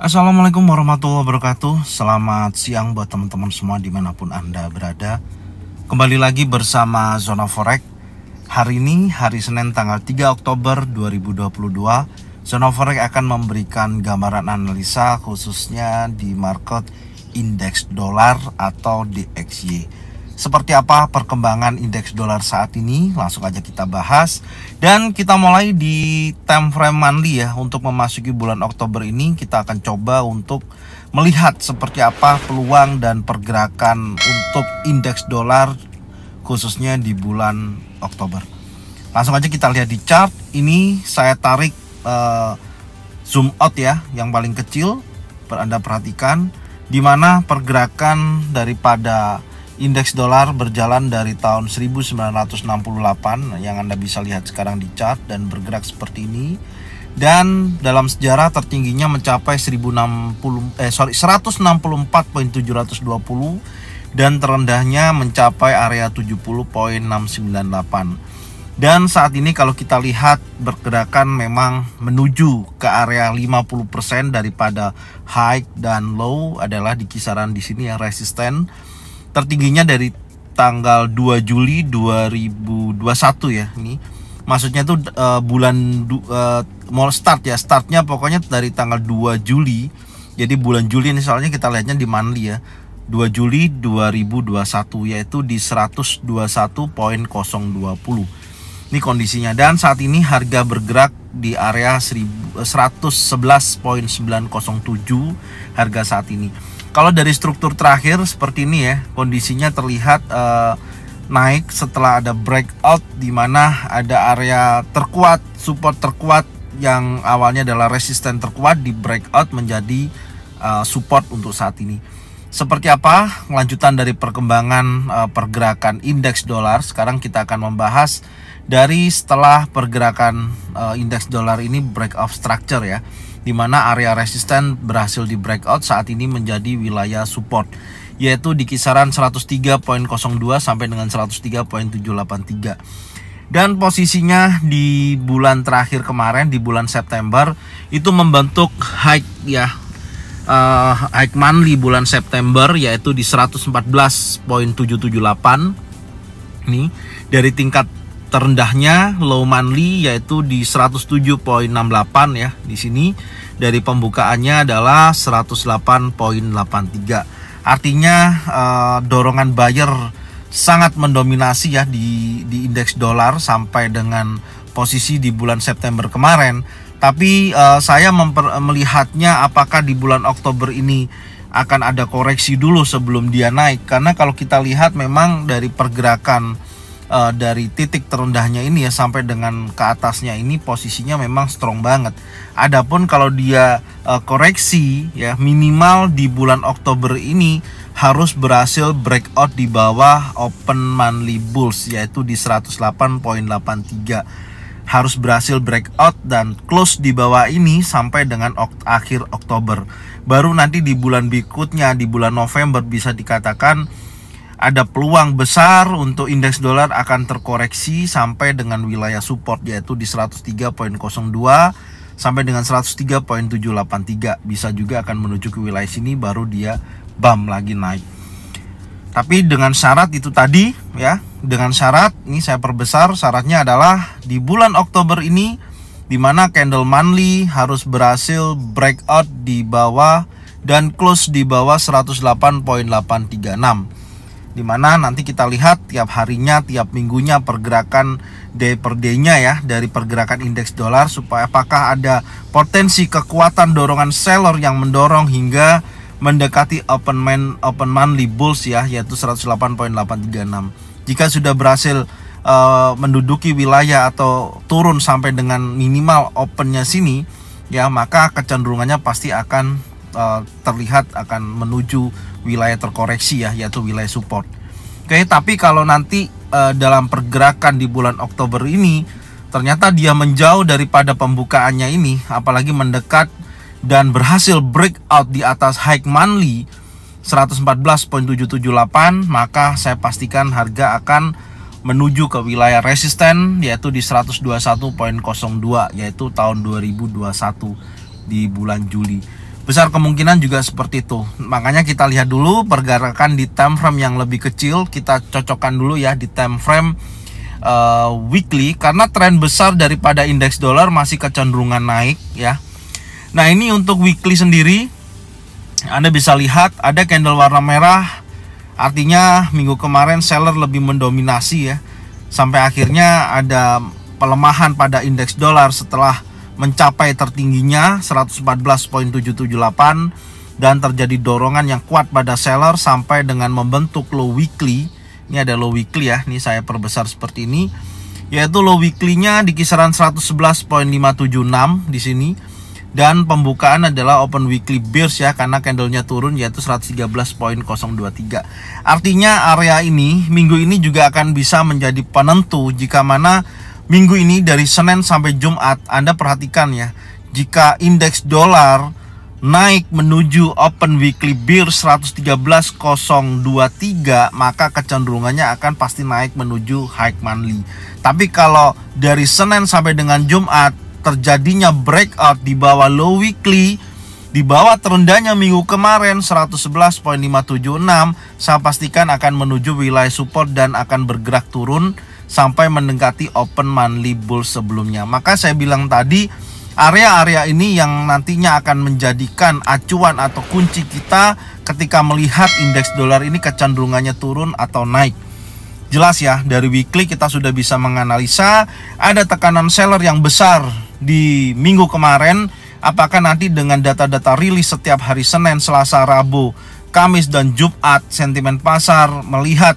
Assalamualaikum warahmatullahi wabarakatuh Selamat siang buat teman-teman semua dimanapun Anda berada Kembali lagi bersama Zona Forex Hari ini, hari Senin tanggal 3 Oktober 2022 Zona Forex akan memberikan gambaran analisa khususnya di market indeks dolar atau DXY seperti apa perkembangan indeks dolar saat ini? Langsung aja kita bahas. Dan kita mulai di time frame monthly ya. Untuk memasuki bulan Oktober ini kita akan coba untuk melihat seperti apa peluang dan pergerakan untuk indeks dolar khususnya di bulan Oktober. Langsung aja kita lihat di chart. Ini saya tarik uh, zoom out ya, yang paling kecil. Anda perhatikan di mana pergerakan daripada Indeks dolar berjalan dari tahun 1968 yang Anda bisa lihat sekarang di chart dan bergerak seperti ini dan dalam sejarah tertingginya mencapai 1060 eh sorry 164.720 dan terendahnya mencapai area 70.698. Dan saat ini kalau kita lihat bergerakan memang menuju ke area 50% daripada high dan low adalah di kisaran di sini yang resisten tertingginya dari tanggal 2 Juli 2021 ya ini maksudnya tuh uh, bulan uh, eh, mau start ya startnya pokoknya dari tanggal 2 Juli jadi bulan Juli ini soalnya kita lihatnya di monthly ya 2 Juli 2021 yaitu di 121.020 ini kondisinya dan saat ini harga bergerak di area 111.907 eh, harga saat ini kalau dari struktur terakhir seperti ini ya, kondisinya terlihat uh, naik setelah ada breakout di mana ada area terkuat, support terkuat yang awalnya adalah resisten terkuat di breakout menjadi uh, support untuk saat ini. Seperti apa lanjutan dari perkembangan uh, pergerakan indeks dolar? Sekarang kita akan membahas dari setelah pergerakan uh, indeks dolar ini break off structure ya di mana area resisten berhasil di breakout saat ini menjadi wilayah support yaitu di kisaran 103.02 sampai dengan 103.783 dan posisinya di bulan terakhir kemarin di bulan September itu membentuk high ya uh, eh, high monthly bulan September yaitu di 114.778 nih dari tingkat terendahnya low monthly yaitu di 107.68 ya di sini dari pembukaannya adalah 108.83 artinya eh, dorongan buyer sangat mendominasi ya di di indeks dolar sampai dengan posisi di bulan September kemarin tapi eh, saya memper, melihatnya apakah di bulan Oktober ini akan ada koreksi dulu sebelum dia naik karena kalau kita lihat memang dari pergerakan uh, dari titik terendahnya ini ya sampai dengan ke atasnya ini posisinya memang strong banget. Adapun kalau dia uh, koreksi ya minimal di bulan Oktober ini harus berhasil breakout di bawah open monthly bulls yaitu di 108.83 harus berhasil breakout dan close di bawah ini sampai dengan ok akhir Oktober. Baru nanti di bulan berikutnya di bulan November bisa dikatakan ada peluang besar untuk indeks dolar akan terkoreksi sampai dengan wilayah support yaitu di 103.02 sampai dengan 103.783 bisa juga akan menuju ke wilayah sini baru dia bam lagi naik tapi dengan syarat itu tadi ya dengan syarat ini saya perbesar syaratnya adalah di bulan Oktober ini dimana candle monthly harus berhasil breakout di bawah dan close di bawah 108.836 dimana nanti kita lihat tiap harinya, tiap minggunya pergerakan day per day-nya ya dari pergerakan indeks dolar supaya apakah ada potensi kekuatan dorongan seller yang mendorong hingga mendekati open man open monthly bulls ya yaitu 108.836. Jika sudah berhasil uh, menduduki wilayah atau turun sampai dengan minimal open-nya sini ya maka kecenderungannya pasti akan Eh, terlihat akan menuju wilayah terkoreksi ya yaitu wilayah support. Oke, tapi kalau nanti uh, dalam pergerakan di bulan Oktober ini ternyata dia menjauh daripada pembukaannya ini apalagi mendekat dan berhasil breakout di atas high monthly 114.778 maka saya pastikan harga akan menuju ke wilayah resisten yaitu di 121.02 yaitu tahun 2021 di bulan Juli besar kemungkinan juga seperti itu makanya kita lihat dulu pergerakan di time frame yang lebih kecil kita cocokkan dulu ya di time frame uh, weekly karena tren besar daripada indeks dolar masih kecenderungan naik ya nah ini untuk weekly sendiri anda bisa lihat ada candle warna merah artinya minggu kemarin seller lebih mendominasi ya sampai akhirnya ada pelemahan pada indeks dolar setelah mencapai tertingginya 114.778 dan terjadi dorongan yang kuat pada seller sampai dengan membentuk low weekly. Ini ada low weekly ya, ini saya perbesar seperti ini. Yaitu low weekly-nya di kisaran 111.576 di sini. Dan pembukaan adalah open weekly bears ya karena candlenya turun yaitu 113.023. Artinya area ini minggu ini juga akan bisa menjadi penentu jika mana minggu ini dari Senin sampai Jumat Anda perhatikan ya jika indeks dolar naik menuju open weekly bear 113.023 maka kecenderungannya akan pasti naik menuju high monthly tapi kalau dari Senin sampai dengan Jumat terjadinya breakout di bawah low weekly di bawah terendahnya minggu kemarin 111.576 saya pastikan akan menuju wilayah support dan akan bergerak turun sampai mendekati open monthly bull sebelumnya. Maka saya bilang tadi area-area ini yang nantinya akan menjadikan acuan atau kunci kita ketika melihat indeks dolar ini kecenderungannya turun atau naik. Jelas ya, dari weekly kita sudah bisa menganalisa ada tekanan seller yang besar di minggu kemarin apakah nanti dengan data-data rilis setiap hari Senin, Selasa, Rabu, Kamis dan Jumat sentimen pasar melihat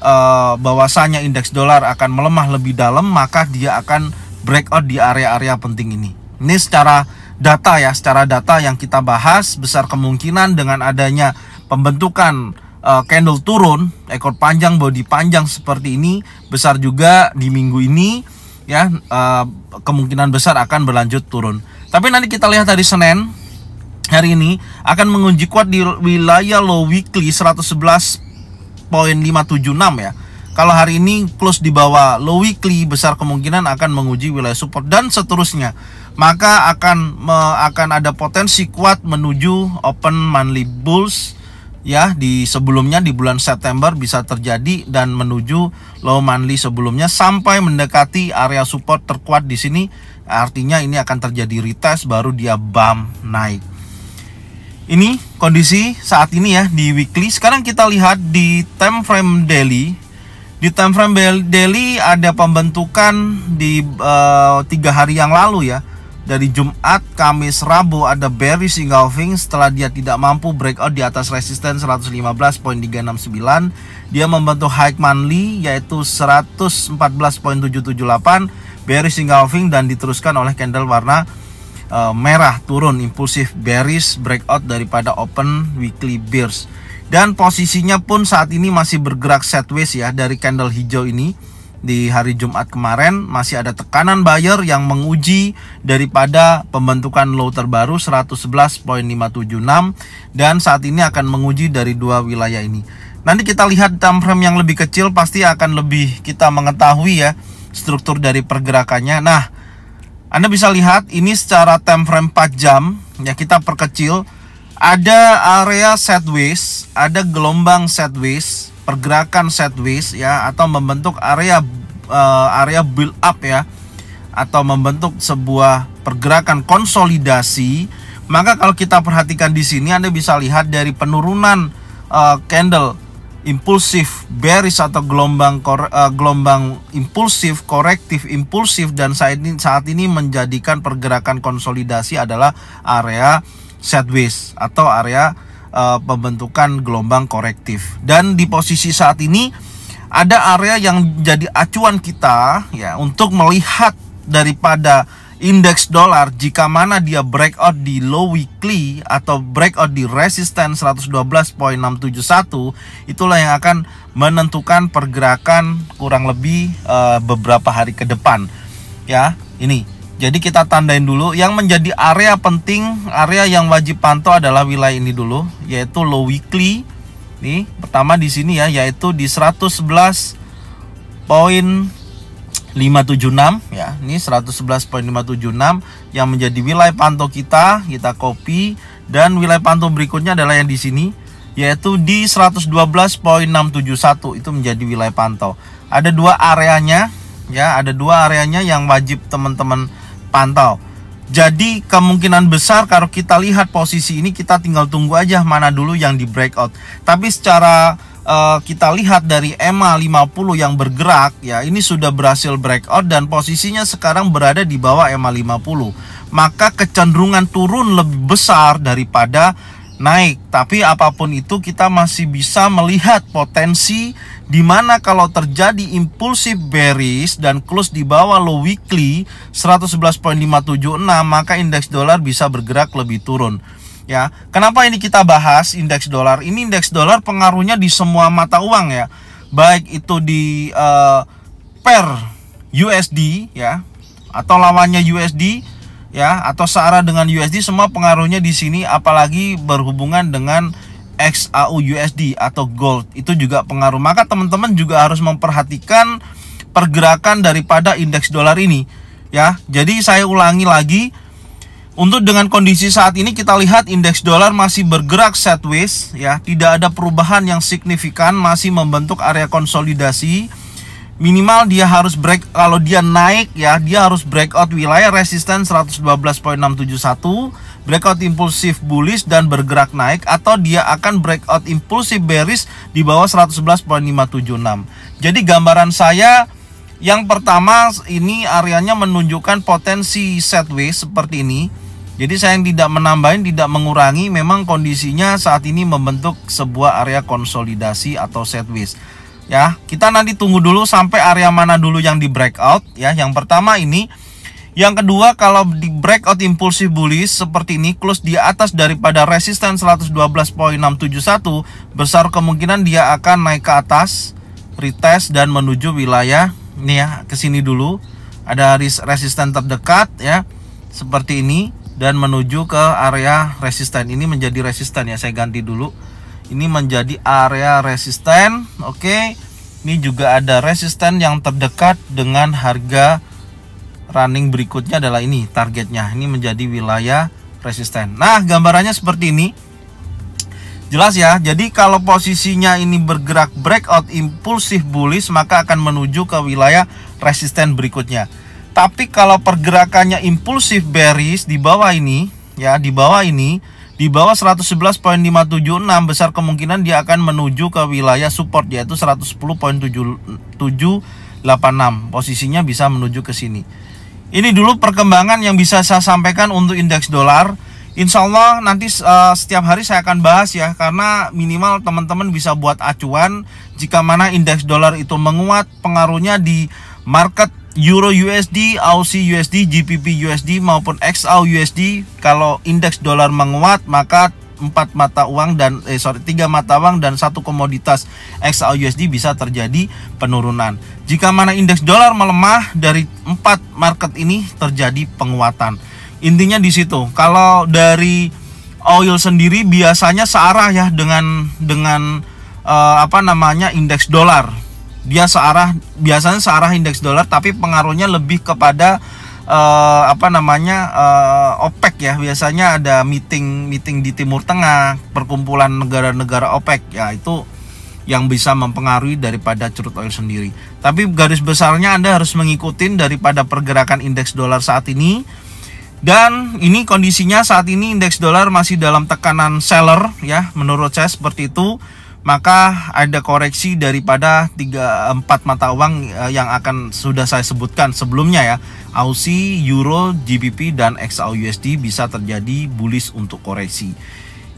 Eh, bahwasanya indeks dolar akan melemah lebih dalam maka dia akan breakout di area-area penting ini. Ini secara data ya, secara data yang kita bahas besar kemungkinan dengan adanya pembentukan uh, candle turun, ekor panjang, body panjang seperti ini besar juga di minggu ini ya uh, kemungkinan besar akan berlanjut turun. Tapi nanti kita lihat dari Senin hari ini akan mengunci kuat di wilayah low weekly 111 576 ya. Kalau hari ini close di bawah low weekly besar kemungkinan akan menguji wilayah support dan seterusnya. Maka akan me, akan ada potensi kuat menuju open monthly bulls ya di sebelumnya di bulan September bisa terjadi dan menuju low monthly sebelumnya sampai mendekati area support terkuat di sini artinya ini akan terjadi retest baru dia bump naik ini kondisi saat ini ya di weekly. Sekarang kita lihat di time frame daily. Di time frame daily ada pembentukan di eh, tiga hari yang lalu ya. Dari Jumat, Kamis, Rabu ada bearish engulfing setelah dia tidak mampu breakout di atas resisten 115.369. Dia membentuk high monthly yaitu 114.778 bearish engulfing dan diteruskan oleh candle warna Eh, merah turun impulsif bearish breakout daripada open weekly bears dan posisinya pun saat ini masih bergerak sideways ya dari candle hijau ini di hari Jumat kemarin masih ada tekanan buyer yang menguji daripada pembentukan low terbaru 111.576 dan saat ini akan menguji dari dua wilayah ini. Nanti kita lihat time frame yang lebih kecil pasti akan lebih kita mengetahui ya struktur dari pergerakannya. Nah, anda bisa lihat ini secara time frame 4 jam ya kita perkecil ada area sideways, ada gelombang sideways, pergerakan sideways ya atau membentuk area uh, area build up ya atau membentuk sebuah pergerakan konsolidasi. Maka kalau kita perhatikan di sini Anda bisa lihat dari penurunan uh, candle impulsif bearish atau gelombang kor, uh, gelombang impulsif, korektif impulsif dan saat ini saat ini menjadikan pergerakan konsolidasi adalah area sideways atau area uh, pembentukan gelombang korektif. Dan di posisi saat ini ada area yang jadi acuan kita ya untuk melihat daripada indeks dolar jika mana dia breakout di low weekly atau breakout di resisten 112.671 itulah yang akan menentukan pergerakan kurang lebih uh, beberapa hari ke depan ya ini jadi kita tandain dulu yang menjadi area penting area yang wajib pantau adalah wilayah ini dulu yaitu low weekly nih pertama di sini ya yaitu di 111 poin 576 ya. Ini 111.576 yang menjadi wilayah pantau kita, kita copy dan wilayah pantau berikutnya adalah yang di sini yaitu di 112.671 itu menjadi wilayah pantau. Ada dua areanya ya, ada dua areanya yang wajib teman-teman pantau. Jadi kemungkinan besar kalau kita lihat posisi ini kita tinggal tunggu aja mana dulu yang di breakout. Tapi secara Eh, kita lihat dari EMA 50 yang bergerak ya ini sudah berhasil breakout dan posisinya sekarang berada di bawah EMA 50 maka kecenderungan turun lebih besar daripada naik tapi apapun itu kita masih bisa melihat potensi di mana kalau terjadi impulsif bearish dan close di bawah low weekly 111.576 maka indeks dolar bisa bergerak lebih turun ya. Kenapa ini kita bahas indeks dolar? Ini indeks dolar pengaruhnya di semua mata uang ya. Baik itu di uh, per USD ya atau lawannya USD ya atau searah dengan USD semua pengaruhnya di sini apalagi berhubungan dengan XAU USD atau gold itu juga pengaruh. Maka teman-teman juga harus memperhatikan pergerakan daripada indeks dolar ini ya. Jadi saya ulangi lagi untuk dengan kondisi saat ini kita lihat indeks dolar masih bergerak sideways ya, tidak ada perubahan yang signifikan, masih membentuk area konsolidasi. Minimal dia harus break kalau dia naik ya, dia harus breakout wilayah resisten 112.671, breakout impulsif bullish dan bergerak naik atau dia akan breakout impulsif bearish di bawah 111.576. Jadi gambaran saya yang pertama ini areanya menunjukkan potensi sideways seperti ini jadi saya yang tidak menambahin, tidak mengurangi, memang kondisinya saat ini membentuk sebuah area konsolidasi atau sideways. Ya, kita nanti tunggu dulu sampai area mana dulu yang di breakout ya. Yang pertama ini, yang kedua kalau di breakout impulsif bullish seperti ini close di atas daripada resisten 112.671, besar kemungkinan dia akan naik ke atas, retest dan menuju wilayah nih ya, ke sini dulu. Ada resisten terdekat ya seperti ini dan menuju ke area resisten ini menjadi resisten ya saya ganti dulu ini menjadi area resisten oke ini juga ada resisten yang terdekat dengan harga running berikutnya adalah ini targetnya ini menjadi wilayah resisten nah gambarannya seperti ini jelas ya jadi kalau posisinya ini bergerak breakout impulsif bullish maka akan menuju ke wilayah resisten berikutnya tapi kalau pergerakannya impulsif bearish di bawah ini, ya di bawah ini, di bawah 111.576 besar kemungkinan dia akan menuju ke wilayah support yaitu 110.786. Posisinya bisa menuju ke sini. Ini dulu perkembangan yang bisa saya sampaikan untuk indeks dolar. Insya Allah nanti uh, setiap hari saya akan bahas ya karena minimal teman-teman bisa buat acuan jika mana indeks dolar itu menguat pengaruhnya di market Euro USD, Aussie USD, GBP USD maupun XAU USD kalau indeks dolar menguat maka empat mata uang dan eh sorry tiga mata uang dan satu komoditas XAU USD bisa terjadi penurunan. Jika mana indeks dolar melemah dari empat market ini terjadi penguatan. Intinya di situ. Kalau dari oil sendiri biasanya searah ya dengan dengan eh, apa namanya indeks dolar dia searah biasanya searah indeks dolar tapi pengaruhnya lebih kepada uh, apa namanya uh, OPEC ya biasanya ada meeting meeting di Timur Tengah perkumpulan negara-negara OPEC ya itu yang bisa mempengaruhi daripada crude oil sendiri. Tapi garis besarnya Anda harus mengikuti daripada pergerakan indeks dolar saat ini. Dan ini kondisinya saat ini indeks dolar masih dalam tekanan seller ya menurut saya seperti itu maka ada koreksi daripada 3 empat mata uang eh, yang akan sudah saya sebutkan sebelumnya ya. Aussie, Euro, GBP dan USD bisa terjadi bullish untuk koreksi.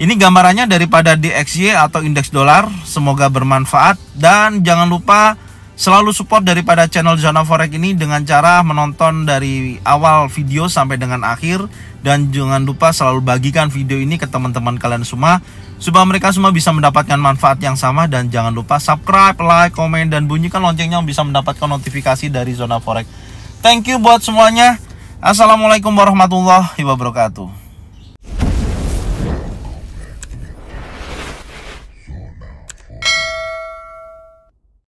Ini gambarannya daripada DXY atau indeks dolar. Semoga bermanfaat dan jangan lupa Selalu support daripada channel Zona Forex ini dengan cara menonton dari awal video sampai dengan akhir dan jangan lupa selalu bagikan video ini ke teman-teman kalian semua supaya mereka semua bisa mendapatkan manfaat yang sama dan jangan lupa subscribe, like, komen dan bunyikan loncengnya untuk bisa mendapatkan notifikasi dari Zona Forex. Thank you buat semuanya. Assalamualaikum warahmatullahi wabarakatuh.